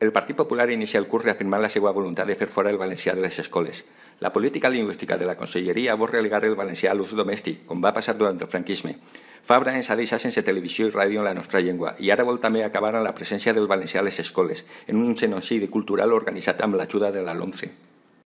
El Partit Popular inicia el curs reafirmant la seva voluntat de fer fora el valencià de les escoles. La política lingüística de la conselleria vol relegar el valencià a l'ús domèstic, com va passar durant el franquisme. Fabra ens ha deixat sense televisió i ràdio en la nostra llengua i ara vol també acabar amb la presència del valencià a les escoles, en un genocidi cultural organitzat amb l'ajuda de la LOMCE.